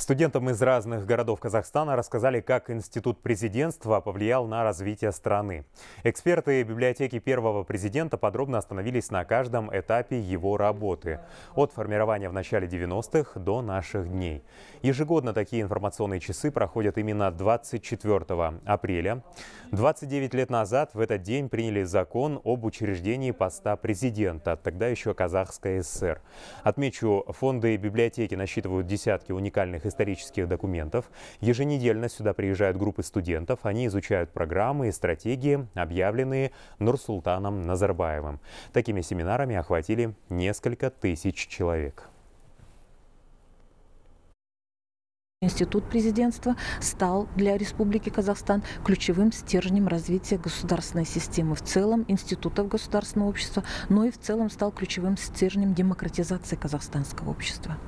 Студентам из разных городов Казахстана рассказали, как институт президентства повлиял на развитие страны. Эксперты библиотеки первого президента подробно остановились на каждом этапе его работы. От формирования в начале 90-х до наших дней. Ежегодно такие информационные часы проходят именно 24 апреля. 29 лет назад в этот день приняли закон об учреждении поста президента, тогда еще Казахская ССР. Отмечу, фонды и библиотеки насчитывают десятки уникальных исторических документов. Еженедельно сюда приезжают группы студентов. Они изучают программы и стратегии, объявленные Нурсултаном Назарбаевым. Такими семинарами охватили несколько тысяч человек. Институт президентства стал для Республики Казахстан ключевым стержнем развития государственной системы в целом, институтов государственного общества, но и в целом стал ключевым стержнем демократизации казахстанского общества.